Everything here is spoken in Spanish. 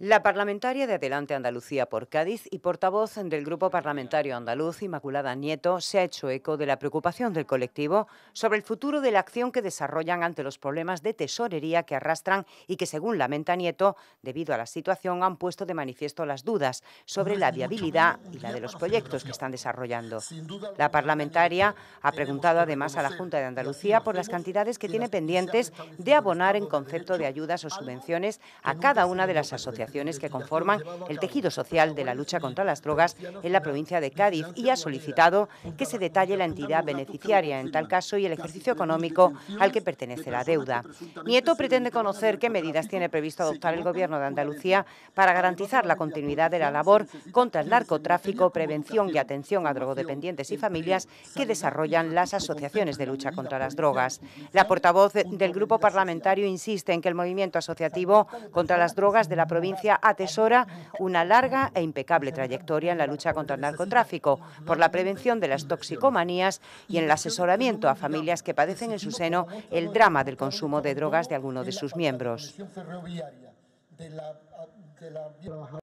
La parlamentaria de Adelante Andalucía por Cádiz y portavoz del Grupo Parlamentario Andaluz, Inmaculada Nieto, se ha hecho eco de la preocupación del colectivo sobre el futuro de la acción que desarrollan ante los problemas de tesorería que arrastran y que, según lamenta Nieto, debido a la situación han puesto de manifiesto las dudas sobre la viabilidad y la de los proyectos que están desarrollando. La parlamentaria ha preguntado además a la Junta de Andalucía por las cantidades que tiene pendientes de abonar en concepto de ayudas o subvenciones a cada una de las asociaciones que este conforman el tejido social de la lucha contra las drogas en la provincia de Cádiz y ha solicitado que se detalle la entidad beneficiaria en tal caso y el ejercicio económico al que pertenece la deuda. Nieto pretende conocer qué medidas tiene previsto adoptar el Gobierno de Andalucía para garantizar la continuidad de la labor contra el narcotráfico, prevención y atención a drogodependientes y familias que desarrollan las asociaciones de lucha contra las drogas. La portavoz del grupo parlamentario insiste en que el movimiento asociativo contra las drogas de la provincia provincia atesora una larga e impecable trayectoria en la lucha contra el narcotráfico, por la prevención de las toxicomanías y en el asesoramiento a familias que padecen en su seno el drama del consumo de drogas de alguno de sus miembros.